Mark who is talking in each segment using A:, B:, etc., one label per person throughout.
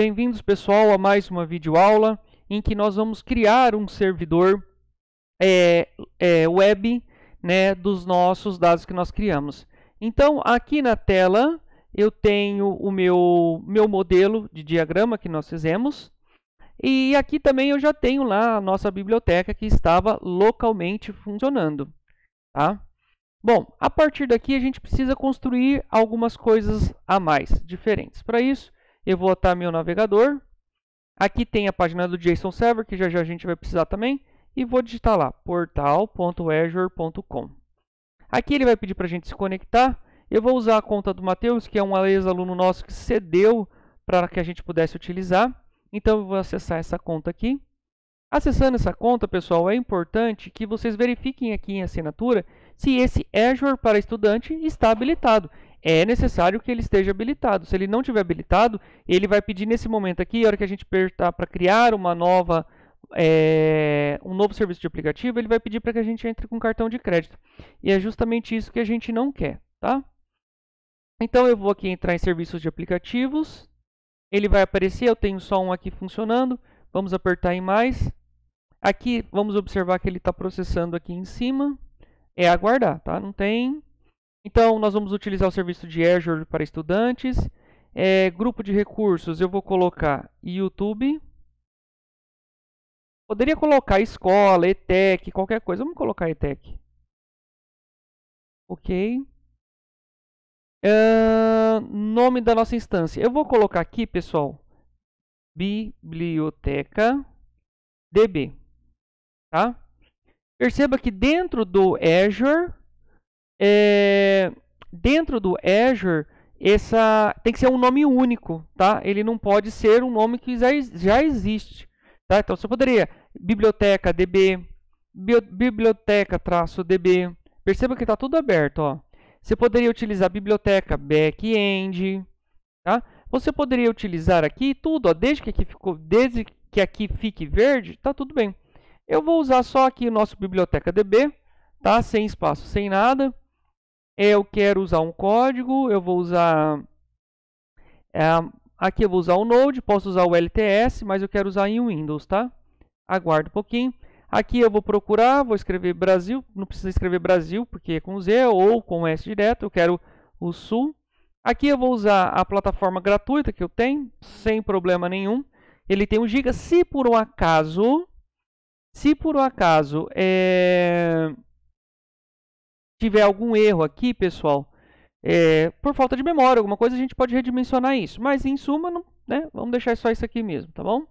A: Bem-vindos, pessoal, a mais uma videoaula em que nós vamos criar um servidor é, é, web né, dos nossos dados que nós criamos. Então, aqui na tela, eu tenho o meu, meu modelo de diagrama que nós fizemos. E aqui também eu já tenho lá a nossa biblioteca que estava localmente funcionando. Tá? Bom, a partir daqui a gente precisa construir algumas coisas a mais, diferentes. Para isso, eu vou atar meu navegador. Aqui tem a página do JSON Server, que já já a gente vai precisar também. E vou digitar lá, portal.azure.com. Aqui ele vai pedir para a gente se conectar. Eu vou usar a conta do Matheus, que é um ex-aluno nosso que cedeu para que a gente pudesse utilizar. Então eu vou acessar essa conta aqui. Acessando essa conta, pessoal, é importante que vocês verifiquem aqui em assinatura se esse Azure para estudante está habilitado é necessário que ele esteja habilitado. Se ele não tiver habilitado, ele vai pedir nesse momento aqui, a hora que a gente apertar para criar uma nova, é, um novo serviço de aplicativo, ele vai pedir para que a gente entre com cartão de crédito. E é justamente isso que a gente não quer, tá? Então eu vou aqui entrar em serviços de aplicativos. Ele vai aparecer, eu tenho só um aqui funcionando. Vamos apertar em mais. Aqui vamos observar que ele está processando aqui em cima. É aguardar, tá? Não tem então, nós vamos utilizar o serviço de Azure para estudantes. É, grupo de recursos, eu vou colocar YouTube. Poderia colocar escola, ETEC, qualquer coisa. Vamos colocar ETEC. Ok. Uh, nome da nossa instância. Eu vou colocar aqui, pessoal, biblioteca DB. Tá? Perceba que dentro do Azure é, dentro do Azure, essa tem que ser um nome único, tá? Ele não pode ser um nome que já, já existe, tá? Então você poderia biblioteca db, biblioteca traço db. Perceba que está tudo aberto, ó. Você poderia utilizar biblioteca back-end, tá? Você poderia utilizar aqui tudo, ó, desde que aqui ficou, desde que aqui fique verde, tá tudo bem. Eu vou usar só aqui o nosso biblioteca db, tá? Sem espaço, sem nada. Eu quero usar um código, eu vou usar... É, aqui eu vou usar o Node, posso usar o LTS, mas eu quero usar em Windows, tá? Aguardo um pouquinho. Aqui eu vou procurar, vou escrever Brasil, não precisa escrever Brasil, porque é com Z ou com S direto, eu quero o Sul. Aqui eu vou usar a plataforma gratuita que eu tenho, sem problema nenhum. Ele tem 1 GB, se por um acaso, se por um acaso é tiver algum erro aqui, pessoal, é, por falta de memória, alguma coisa, a gente pode redimensionar isso. Mas, em suma, não, né, vamos deixar só isso aqui mesmo, tá bom?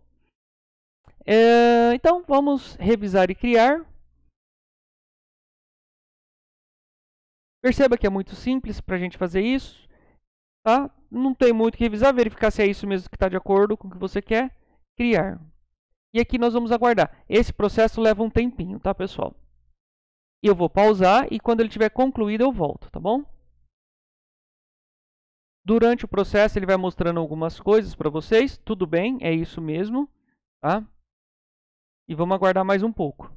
A: É, então, vamos
B: revisar e criar.
A: Perceba que é muito simples para a gente fazer isso. Tá? Não tem muito que revisar, verificar se é isso mesmo que está de acordo com o que você quer. Criar. E aqui nós vamos aguardar. Esse processo leva um tempinho, tá, pessoal? E eu vou pausar e quando ele tiver concluído eu volto, tá bom? Durante o processo ele vai mostrando algumas coisas para vocês. Tudo bem, é isso mesmo. Tá? E vamos aguardar mais um pouco.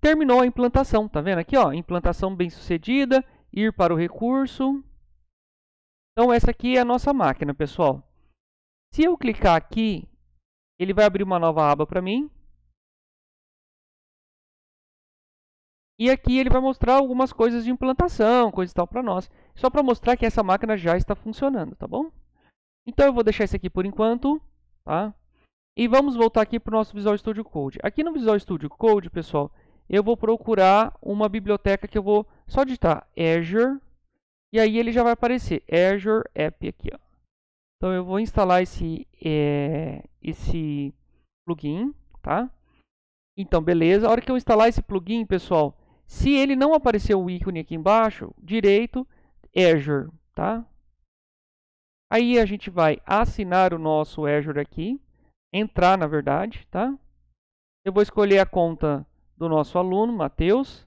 A: Terminou a implantação, tá vendo aqui? Ó, implantação bem sucedida, ir para o recurso. Então essa aqui é a nossa máquina, pessoal. Se eu clicar aqui, ele vai abrir uma nova aba para mim. E aqui ele vai mostrar algumas coisas de implantação, coisa e tal para nós. Só para mostrar que essa máquina já está funcionando, tá bom? Então eu vou deixar isso aqui por enquanto, tá? E vamos voltar aqui para o nosso Visual Studio Code. Aqui no Visual Studio Code, pessoal, eu vou procurar uma biblioteca que eu vou só digitar Azure. E aí ele já vai aparecer, Azure App aqui, ó. Então eu vou instalar esse, é, esse plugin, tá? Então, beleza. A hora que eu instalar esse plugin, pessoal, se ele não aparecer o ícone aqui embaixo, direito, Azure, tá? Aí a gente vai assinar o nosso Azure aqui, entrar na verdade, tá? Eu vou escolher a conta do nosso aluno, Matheus,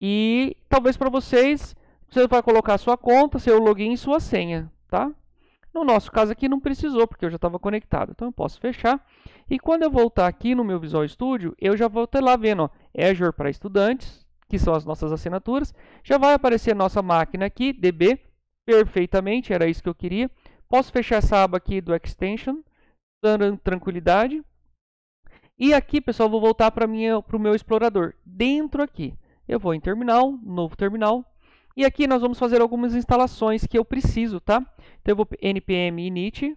A: e talvez para vocês, você vai colocar sua conta, seu login e sua senha, tá? No nosso caso aqui não precisou, porque eu já estava conectado, então eu posso fechar. E quando eu voltar aqui no meu Visual Studio, eu já vou ter lá vendo ó, Azure para estudantes, que são as nossas assinaturas. Já vai aparecer nossa máquina aqui, DB, perfeitamente, era isso que eu queria. Posso fechar essa aba aqui do Extension, dando tranquilidade. E aqui, pessoal, vou voltar para o meu explorador, dentro aqui. Eu vou em terminal, novo terminal. E aqui nós vamos fazer algumas instalações que eu preciso, tá? Então eu vou npm init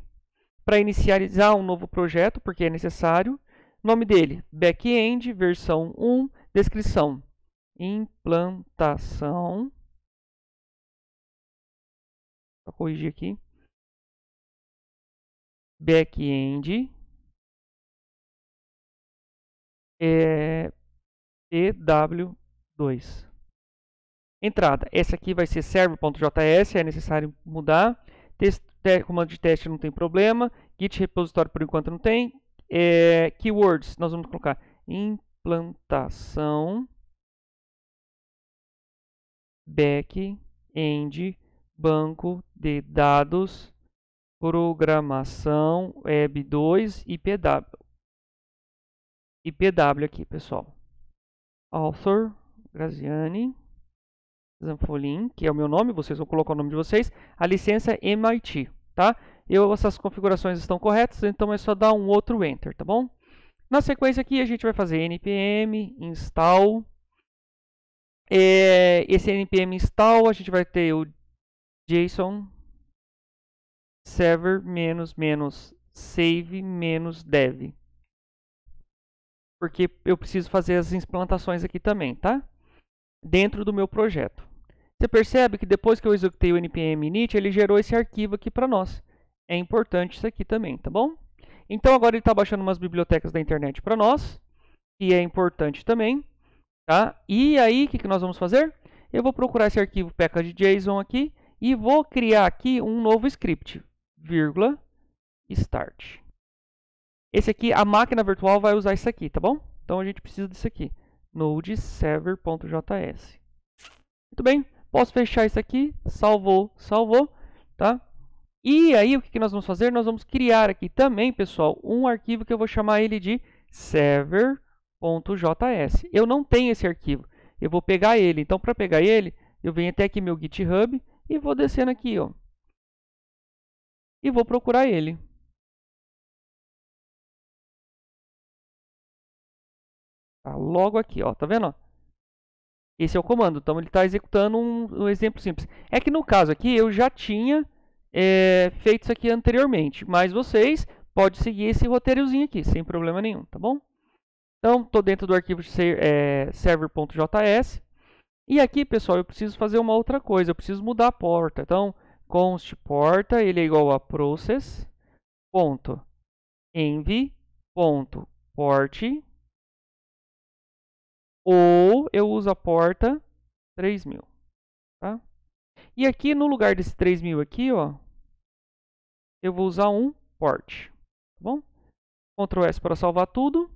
A: para inicializar um novo projeto, porque é necessário. Nome dele, backend, versão 1, descrição implantação. Vou corrigir aqui.
B: Back-end.
A: É, EW2. Entrada. Essa aqui vai ser server.js, é necessário mudar. Test, comando de teste não tem problema. Git repositório por enquanto não tem. É, keywords, nós vamos colocar implantação back-end, banco de dados, programação, Web 2 e PW. E PW aqui, pessoal. Author, Graziani, Zanfolin, que é o meu nome, vocês vão colocar o nome de vocês. A licença é MIT, tá? Eu, essas configurações estão corretas, então é só dar um outro Enter, tá bom? Na sequência aqui, a gente vai fazer npm install é, esse npm install, a gente vai ter o JSON server menos menos save menos dev. Porque eu preciso fazer as implantações aqui também, tá? Dentro do meu projeto. Você percebe que depois que eu executei o npm init, ele gerou esse arquivo aqui para nós. É importante isso aqui também, tá bom? Então agora ele está baixando umas bibliotecas da internet para nós, que é importante também. Tá? E aí, o que, que nós vamos fazer? Eu vou procurar esse arquivo package.json aqui e vou criar aqui um novo script, vírgula, start. Esse aqui, a máquina virtual vai usar isso aqui, tá bom? Então a gente precisa disso aqui, node server.js. Muito bem, posso fechar isso aqui, salvou, salvou, tá? E aí o que nós vamos fazer? Nós vamos criar aqui também, pessoal, um arquivo que eu vou chamar ele de server .js. Eu não tenho esse arquivo. Eu vou pegar ele. Então, para pegar ele, eu venho até aqui meu GitHub e vou descendo aqui, ó.
B: E vou procurar ele.
A: Tá logo aqui, ó. Tá vendo? Esse é o comando. Então, ele está executando um, um, exemplo simples. É que no caso aqui, eu já tinha é, feito isso aqui anteriormente. Mas vocês podem seguir esse roteirozinho aqui, sem problema nenhum, tá bom? Então, estou dentro do arquivo é, server.js. E aqui, pessoal, eu preciso fazer uma outra coisa. Eu preciso mudar a porta. Então, const porta, ele é igual a process.env.port ou eu uso a porta 3000, tá? E aqui, no lugar desse 3000 aqui, ó, eu vou usar um port, tá bom? Ctrl S para salvar tudo.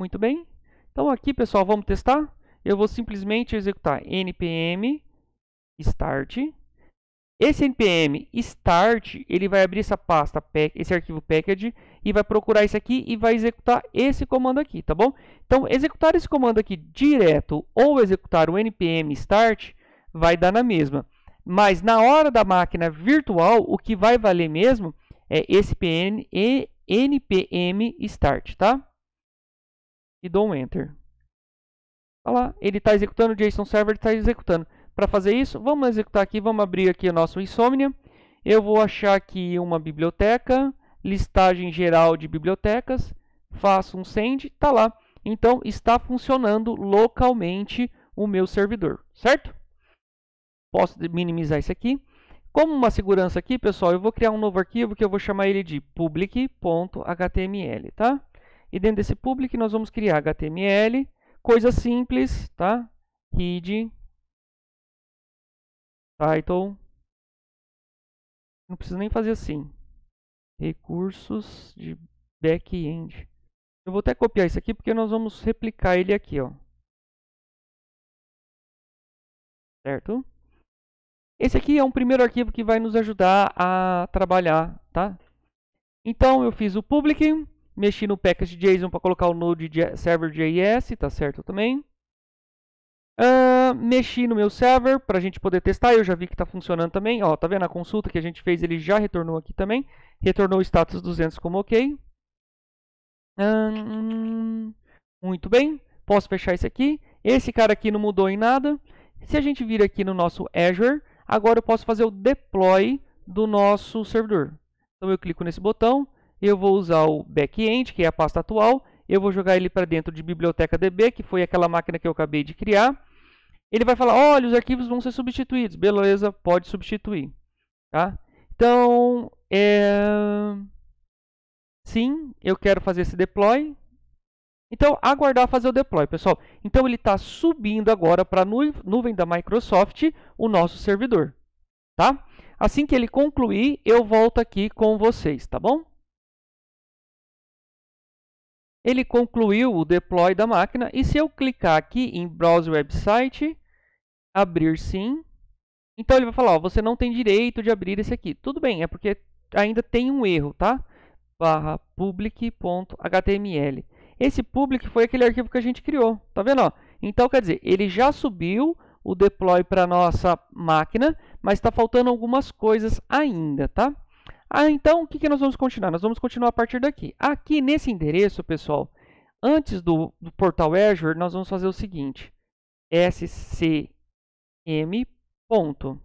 A: Muito bem. Então aqui, pessoal, vamos testar? Eu vou simplesmente executar npm start. Esse npm start, ele vai abrir essa pasta, esse arquivo package, e vai procurar isso aqui e vai executar esse comando aqui, tá bom? Então, executar esse comando aqui direto ou executar o npm start vai dar na mesma. Mas na hora da máquina virtual, o que vai valer mesmo é esse pn e npm start, tá? e dou um Enter. Olha tá lá, ele está executando, o JSON Server está executando. Para fazer isso, vamos executar aqui, vamos abrir aqui o nosso Insomnia. Eu vou achar aqui uma biblioteca, listagem geral de bibliotecas, faço um send, está lá. Então, está funcionando localmente o meu servidor, certo? Posso minimizar isso aqui. Como uma segurança aqui, pessoal, eu vou criar um novo arquivo que eu vou chamar ele de public.html, tá? E dentro desse public nós vamos criar HTML, coisa simples, tá? Read, title, não precisa nem fazer assim, recursos de back-end. Eu vou até copiar isso aqui porque nós vamos replicar ele aqui, ó. Certo? Esse aqui é um primeiro arquivo que vai nos ajudar a trabalhar, tá? Então eu fiz o public, Mexi no package JSON para colocar o Node Server.js, tá certo também. Uh, mexi no meu server para a gente poder testar. Eu já vi que está funcionando também. Ó, tá vendo a consulta que a gente fez? Ele já retornou aqui também. Retornou o status 200 como ok. muito bem. Posso fechar isso aqui. Esse cara aqui não mudou em nada. Se a gente vir aqui no nosso Azure, agora eu posso fazer o deploy do nosso servidor. Então eu clico nesse botão eu vou usar o backend, que é a pasta atual, eu vou jogar ele para dentro de biblioteca DB, que foi aquela máquina que eu acabei de criar. Ele vai falar, olha, os arquivos vão ser substituídos. Beleza, pode substituir. Tá? Então, é... sim, eu quero fazer esse deploy. Então, aguardar fazer o deploy, pessoal. Então, ele está subindo agora para a nu nuvem da Microsoft o nosso servidor. Tá? Assim que ele concluir, eu volto aqui com vocês, tá bom? ele concluiu o deploy da máquina e se eu clicar aqui em Browse Website, abrir sim, então ele vai falar, ó, você não tem direito de abrir esse aqui. Tudo bem, é porque ainda tem um erro, tá? Barra public.html. Esse public foi aquele arquivo que a gente criou, tá vendo? Ó? Então, quer dizer, ele já subiu o deploy para nossa máquina, mas está faltando algumas coisas ainda, tá? Ah, então, o que, que nós vamos continuar? Nós vamos continuar a partir daqui. Aqui nesse endereço, pessoal, antes do, do portal Azure, nós vamos fazer o seguinte. SCM. Ponto.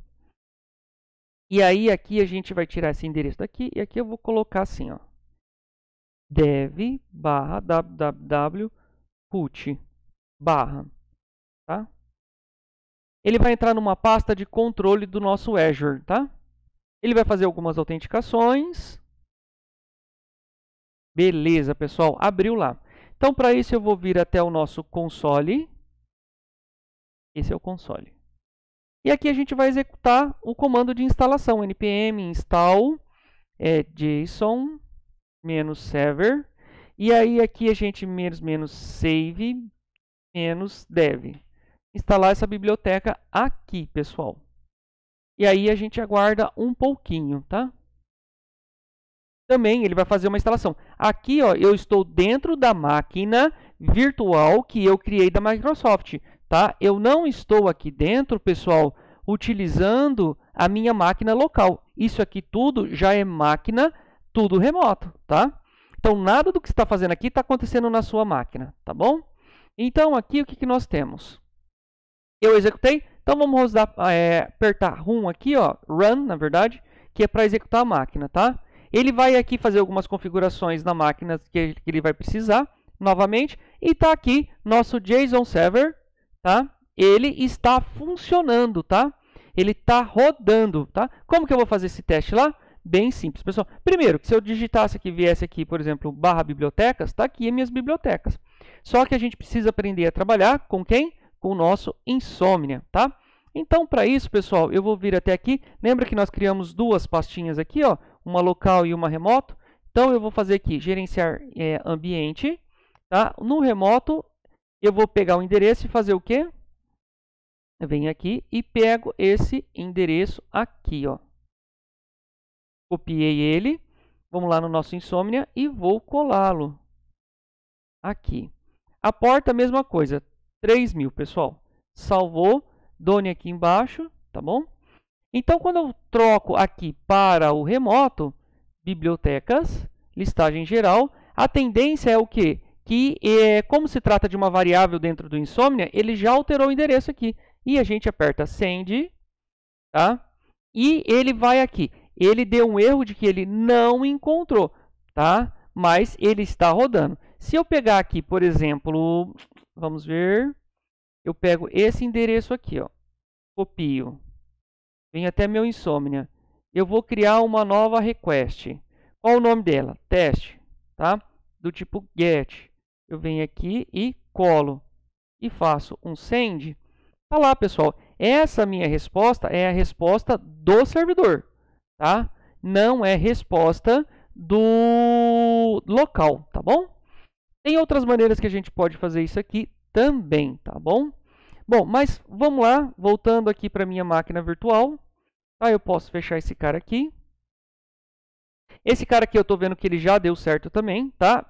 A: E aí, aqui a gente vai tirar esse endereço daqui e aqui eu vou colocar assim, ó. dev barra www barra, tá? Ele vai entrar numa pasta de controle do nosso Azure, tá? Ele vai fazer algumas autenticações. Beleza, pessoal, abriu lá. Então, para isso, eu vou vir até o nosso console. Esse é o console. E aqui a gente vai executar o comando de instalação, npm install é, json server. E aí aqui a gente menos menos save menos dev. Instalar essa biblioteca aqui, pessoal. E aí a gente aguarda um pouquinho, tá? Também ele vai fazer uma instalação. Aqui, ó, eu estou dentro da máquina virtual que eu criei da Microsoft, tá? Eu não estou aqui dentro, pessoal, utilizando a minha máquina local. Isso aqui tudo já é máquina, tudo remoto, tá? Então, nada do que você está fazendo aqui está acontecendo na sua máquina, tá bom? Então, aqui o que, que nós temos? Eu executei então vamos usar, é, apertar run aqui, ó, run na verdade, que é para executar a máquina, tá? Ele vai aqui fazer algumas configurações na máquina que ele vai precisar, novamente, e está aqui nosso JSON server, tá? Ele está funcionando, tá? Ele está rodando, tá? Como que eu vou fazer esse teste lá? Bem simples, pessoal. Primeiro, se eu digitasse aqui, viesse aqui, por exemplo, barra bibliotecas, está aqui minhas bibliotecas. Só que a gente precisa aprender a trabalhar com quem? o nosso insônia, tá? Então, para isso, pessoal, eu vou vir até aqui. Lembra que nós criamos duas pastinhas aqui, ó, uma local e uma remoto? Então, eu vou fazer aqui, gerenciar é, ambiente, tá? No remoto, eu vou pegar o endereço e fazer o quê? Eu venho aqui e pego esse endereço aqui, ó. Copiei ele. Vamos lá no nosso insônia e vou colá-lo aqui. A porta, mesma coisa. 3 mil, pessoal. Salvou, done aqui embaixo, tá bom? Então, quando eu troco aqui para o remoto, bibliotecas, listagem geral, a tendência é o quê? Que, é, como se trata de uma variável dentro do Insomnia, ele já alterou o endereço aqui. E a gente aperta Send, tá? E ele vai aqui. Ele deu um erro de que ele não encontrou, tá? Mas ele está rodando. Se eu pegar aqui, por exemplo, Vamos ver. Eu pego esse endereço aqui, ó. Copio. Vem até meu insônia. Eu vou criar uma nova request. Qual o nome dela? Teste, tá? Do tipo get. Eu venho aqui e colo e faço um send. Tá lá, pessoal. Essa minha resposta é a resposta do servidor, tá? Não é resposta do local, tá bom? Tem outras maneiras que a gente pode fazer isso aqui também, tá bom? Bom, mas vamos lá, voltando aqui para minha máquina virtual. Tá? Eu posso fechar esse cara aqui. Esse cara aqui eu estou vendo que ele já deu certo também, tá?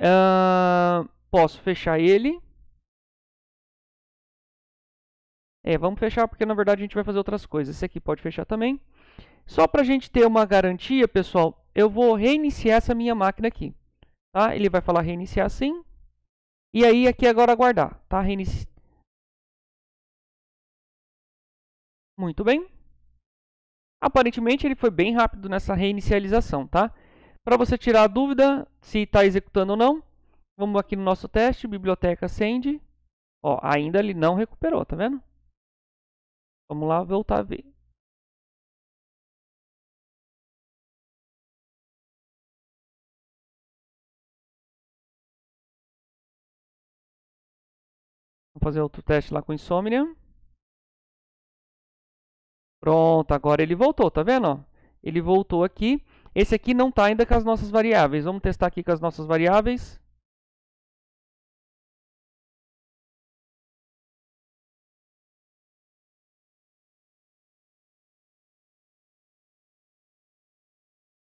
A: Uh, posso fechar ele. É, vamos fechar porque na verdade a gente vai fazer outras coisas. Esse aqui pode fechar também. Só para a gente ter uma garantia, pessoal, eu vou reiniciar essa minha máquina aqui. Tá? Ele vai falar reiniciar sim. E aí aqui agora aguardar. Tá? Reinici... Muito bem. Aparentemente ele foi bem rápido nessa reinicialização. Tá? Para você tirar a dúvida se está executando ou não, vamos aqui no nosso teste, biblioteca send. Ó, ainda ele não recuperou, tá vendo?
B: Vamos lá voltar a ver. Vou fazer outro teste lá com insônia.
A: Pronto, agora ele voltou, tá vendo? Ele voltou aqui. Esse aqui não está ainda com as nossas variáveis. Vamos testar aqui com as nossas variáveis.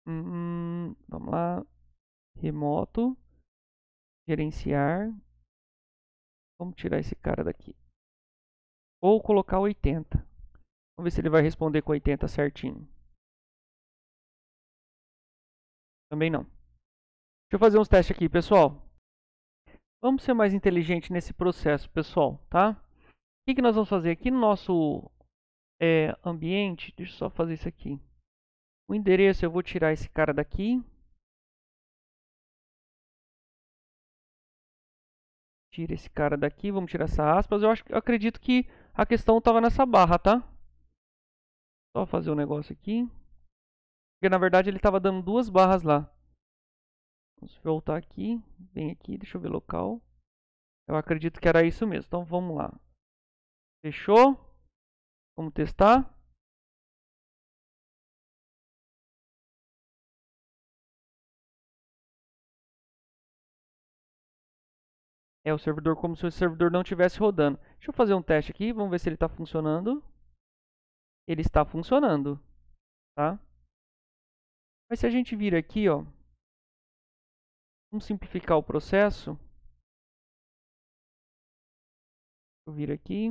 B: Hum, hum vamos lá. Remoto. Gerenciar. Vamos tirar esse cara daqui. Ou colocar 80. Vamos ver se ele vai responder com 80 certinho.
A: Também não. Deixa eu fazer uns testes aqui, pessoal. Vamos ser mais inteligente nesse processo, pessoal, tá? O que, que nós vamos fazer aqui no nosso é, ambiente? Deixa eu só fazer isso aqui. O endereço
B: eu vou tirar esse cara daqui.
A: Tira esse cara daqui, vamos tirar essa aspas. Eu, acho, eu acredito que a questão estava nessa barra, tá? Só fazer um negócio aqui. Porque na verdade ele estava dando duas barras lá. Vamos então, voltar aqui. Vem aqui, deixa eu ver local. Eu acredito que era isso mesmo. Então vamos lá. Fechou.
B: Vamos testar.
A: É o servidor como se o servidor não estivesse rodando. Deixa eu fazer um teste aqui, vamos ver se ele está funcionando. Ele está funcionando, tá? Mas se a gente vir aqui, ó, vamos simplificar o processo. Deixa
B: eu vir aqui.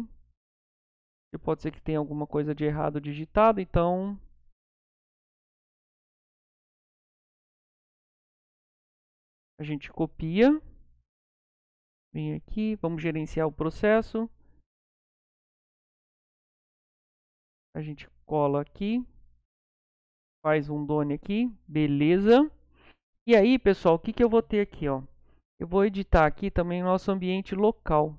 B: E pode ser que tenha alguma coisa de errado digitado, então a gente copia. Vem aqui, vamos gerenciar o processo.
A: A gente cola aqui. Faz um done aqui. Beleza. E aí, pessoal, o que, que eu vou ter aqui? Ó? Eu vou editar aqui também o nosso ambiente local.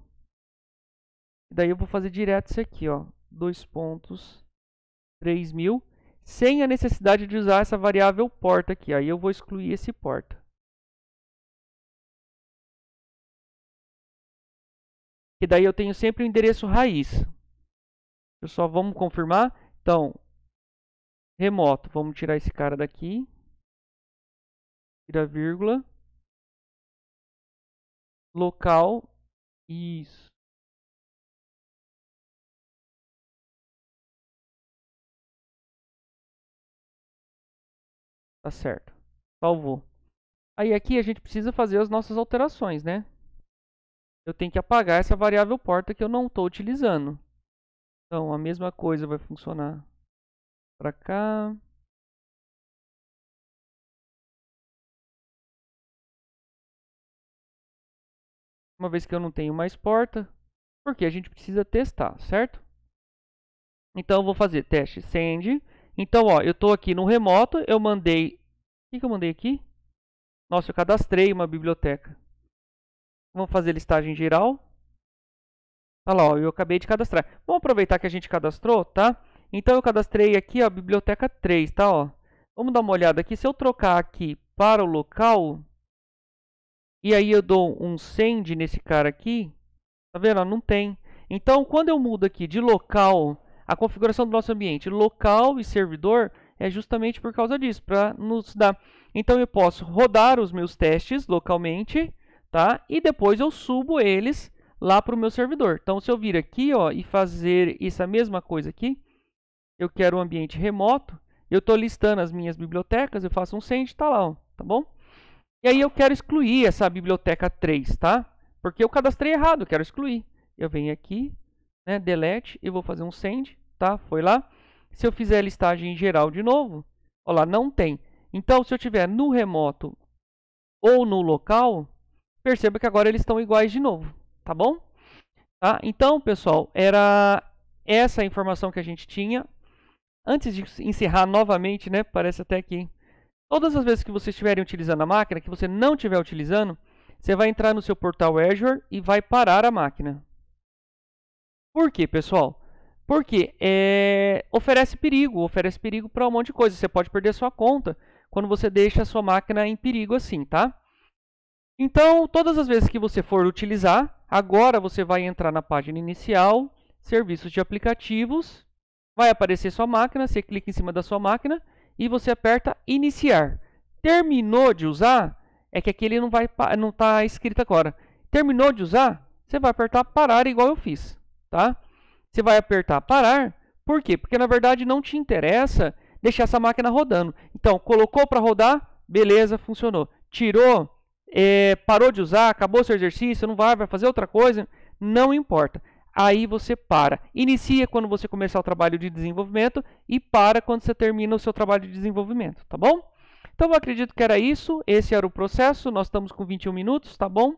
A: Daí eu vou fazer direto isso aqui, ó. Dois pontos, 3000, sem a necessidade de usar essa variável porta aqui. Aí eu vou excluir esse porta.
B: que daí eu tenho sempre o endereço raiz. Eu só vamos confirmar. Então, remoto, vamos tirar esse cara daqui. Tira vírgula. Local. Isso.
A: Tá certo. Salvou. Aí aqui a gente precisa fazer as nossas alterações, né? eu tenho que apagar essa variável porta que eu não estou utilizando. Então, a mesma coisa vai funcionar para cá. Uma vez que eu não tenho mais porta, porque a gente precisa testar, certo? Então, eu vou fazer teste send. Então, ó, eu estou aqui no remoto, eu mandei... O que, que eu mandei aqui? Nossa, eu cadastrei uma biblioteca. Vamos fazer listagem geral. Olha lá, ó, eu acabei de cadastrar. Vamos aproveitar que a gente cadastrou, tá? Então, eu cadastrei aqui a biblioteca 3, tá? Ó. Vamos dar uma olhada aqui. Se eu trocar aqui para o local, e aí eu dou um send nesse cara aqui, tá vendo? Não tem. Então, quando eu mudo aqui de local, a configuração do nosso ambiente, local e servidor, é justamente por causa disso, para nos dar. Então, eu posso rodar os meus testes localmente tá? E depois eu subo eles lá para o meu servidor. Então, se eu vir aqui ó, e fazer essa mesma coisa aqui, eu quero um ambiente remoto, eu estou listando as minhas bibliotecas, eu faço um send, está lá, ó, tá bom? E aí eu quero excluir essa biblioteca 3, tá? Porque eu cadastrei errado, eu quero excluir. Eu venho aqui, né, delete e vou fazer um send, tá? Foi lá. Se eu fizer a listagem geral de novo, ó lá, não tem. Então, se eu tiver no remoto ou no local, perceba que agora eles estão iguais de novo, tá bom? Tá? Então, pessoal, era essa informação que a gente tinha. Antes de encerrar novamente, né, parece até que todas as vezes que você estiverem utilizando a máquina, que você não estiver utilizando, você vai entrar no seu portal Azure e vai parar a máquina. Por quê, pessoal? Porque é, oferece perigo, oferece perigo para um monte de coisa. Você pode perder sua conta quando você deixa a sua máquina em perigo assim, tá? Então, todas as vezes que você for utilizar, agora você vai entrar na página inicial, serviços de aplicativos, vai aparecer sua máquina, você clica em cima da sua máquina e você aperta iniciar. Terminou de usar, é que aqui ele não está não tá escrito agora. Terminou de usar, você vai apertar parar igual eu fiz. Tá? Você vai apertar parar, por quê? Porque na verdade não te interessa deixar essa máquina rodando. Então, colocou para rodar, beleza, funcionou. Tirou, é, parou de usar, acabou seu exercício, não vai, vai fazer outra coisa, não importa. Aí você para. Inicia quando você começar o trabalho de desenvolvimento e para quando você termina o seu trabalho de desenvolvimento, tá bom? Então eu acredito que era isso, esse era o processo, nós estamos com 21 minutos, tá bom?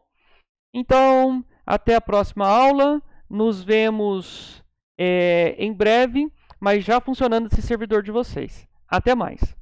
A: Então, até a próxima aula, nos vemos é, em breve, mas já funcionando esse servidor de vocês. Até mais!